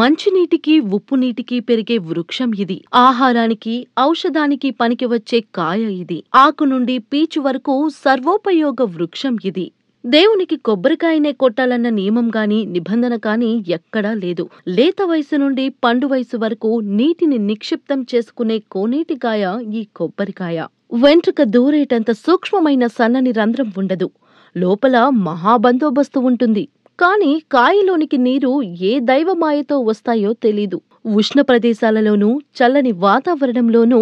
మంచినీటికి ఉప్పు నీటికి పెరిగే వృక్షం ఇది ఆహారానికి ఔషధానికి పనికి వచ్చే కాయ ఇది ఆకు నుండి పీచు వరకు సర్వోపయోగ వృక్షం ఇది దేవునికి కొబ్బరికాయనే కొట్టాలన్న నియమం గాని నిబంధన కాని ఎక్కడా లేదు లేత వయసు నుండి పండు వయసు వరకు నీటిని నిక్షిప్తం చేసుకునే కోనేటికాయ ఈ కొబ్బరికాయ వెంట్రుక దూరేటంత సూక్ష్మమైన సన్నని రంధ్రం ఉండదు లోపల మహాబందోబస్తు ఉంటుంది కానీ కాయలోనికి నీరు ఏ దైవమాయతో వస్తాయో తెలీదు ఉష్ణ ప్రదేశాలలోనూ చల్లని వాతావరణంలోనూ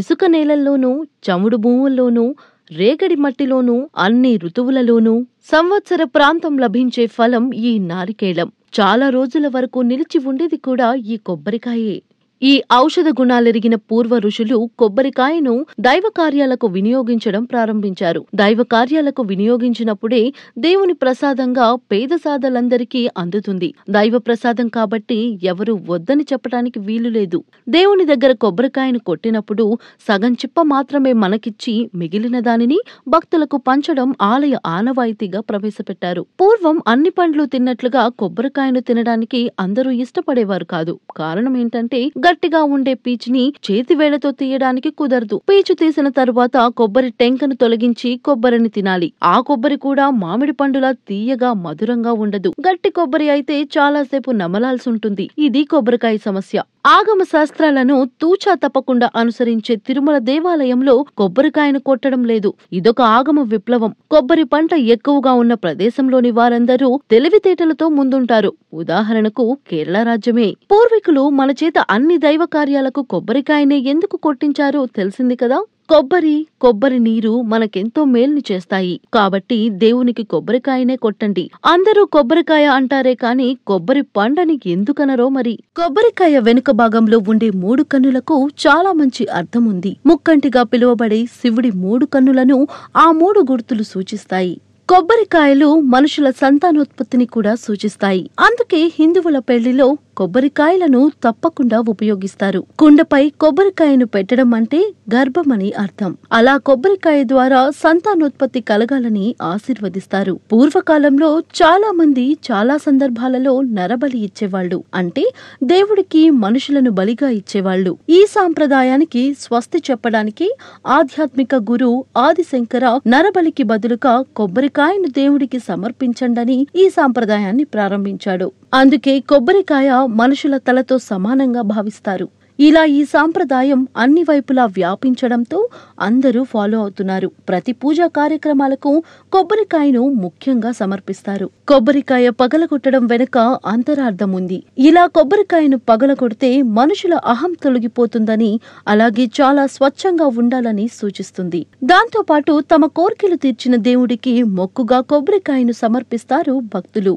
ఇసుక నేలల్లోనూ చముడు భూముల్లోనూ రేగడి మట్టిలోనూ అన్ని ఋతువులలోనూ సంవత్సర ప్రాంతం లభించే ఫలం ఈ నారికేళం చాలా రోజుల వరకు నిలిచి ఉండేది కూడా ఈ కొబ్బరికాయే ఈ ఔషధ గుణాలెరిగిన పూర్వ ఋషులు కొబ్బరికాయను దైవ కార్యాలకు వినియోగించడం ప్రారంభించారు దైవ కార్యాలకు వినియోగించినప్పుడే దేవుని ప్రసాదంగా పేద సాధలందరికీ అందుతుంది దైవ ప్రసాదం కాబట్టి ఎవరు వద్దని చెప్పడానికి వీలు లేదు దేవుని దగ్గర కొబ్బరికాయను కొట్టినప్పుడు సగం చిప్ప మాత్రమే మనకిచ్చి మిగిలిన దానిని భక్తులకు పంచడం ఆలయ ఆనవాయితీగా ప్రవేశపెట్టారు పూర్వం అన్ని పండ్లు తిన్నట్లుగా కొబ్బరికాయను తినడానికి అందరూ ఇష్టపడేవారు కాదు కారణం ఏంటంటే గట్టిగా ఉండే పీచ్ ని చేతివేళ్లతో తీయడానికి కుదరదు పీచు తీసిన తరువాత కొబ్బరి టెంకను తొలగించి కొబ్బరిని తినాలి ఆ కొబ్బరి కూడా మామిడి పండులా తీయగా మధురంగా ఉండదు గట్టి కొబ్బరి అయితే చాలాసేపు నమలాల్సి ఉంటుంది ఇది కొబ్బరికాయ సమస్య ఆగమ శాస్త్రాలను తూచా తప్పకుండా అనుసరించే తిరుమల దేవాలయంలో కొబ్బరికాయను కొట్టడం లేదు ఇదొక ఆగమ విప్లవం కొబ్బరి పంట ఎక్కువగా ఉన్న ప్రదేశంలోని వారందరూ తెలివితేటలతో ముందుంటారు ఉదాహరణకు కేరళ రాజ్యమే పూర్వీకులు మన చేత అన్ని దైవ కార్యాలకు కొబ్బరికాయనే ఎందుకు కొట్టించారో తెలిసింది కదా కొబ్బరి కొబ్బరి నీరు మనకెంతో మేల్ని చేస్తాయి కాబట్టి దేవునికి కొబ్బరికాయనే కొట్టండి అందరూ కొబ్బరికాయ అంటారే కాని కొబ్బరి పండని ఎందుకనరో మరి కొబ్బరికాయ వెనుక భాగంలో ఉండే మూడు కన్నులకు చాలా మంచి అర్థం ఉంది ముక్కంటిగా పిలువబడే శివుడి మూడు కన్నులను ఆ మూడు గుర్తులు సూచిస్తాయి కొబ్బరికాయలు మనుషుల సంతానోత్పత్తిని కూడా సూచిస్తాయి అందుకే హిందువుల పెళ్లిలో కొబ్బరికాయలను తప్పకుండా ఉపయోగిస్తారు కుండపై కొబ్బరికాయను పెట్టడం అంటే గర్భమని అర్థం అలా కొబ్బరికాయ ద్వారా సంతానోత్పత్తి కలగాలని ఆశీర్వదిస్తారు పూర్వకాలంలో చాలా మంది చాలా సందర్భాలలో నరబలి ఇచ్చేవాళ్లు అంటే దేవుడికి మనుషులను బలిగా ఇచ్చేవాళ్లు ఈ సాంప్రదాయానికి స్వస్తి చెప్పడానికి ఆధ్యాత్మిక గురు ఆదిశంకర నరబలికి బదులుగా కొబ్బరికాయను దేవుడికి సమర్పించండని ఈ సాంప్రదాయాన్ని ప్రారంభించాడు అందుకే కొబ్బరికాయ మనుషుల తలతో సమానంగా భావిస్తారు ఇలా ఈ సాంప్రదాయం అన్ని వైపులా వ్యాపించడంతో అందరూ ఫాలో అవుతున్నారు ప్రతి పూజా కార్యక్రమాలకు కొబ్బరికాయను ముఖ్యంగా సమర్పిస్తారు కొబ్బరికాయ పగలగొట్టడం వెనుక అంతరార్థం ఉంది ఇలా కొబ్బరికాయను పగలగొడితే మనుషుల అహం తొలగిపోతుందని అలాగే చాలా స్వచ్ఛంగా ఉండాలని సూచిస్తుంది దాంతోపాటు తమ కోరికలు తీర్చిన దేవుడికి మొక్కుగా కొబ్బరికాయను సమర్పిస్తారు భక్తులు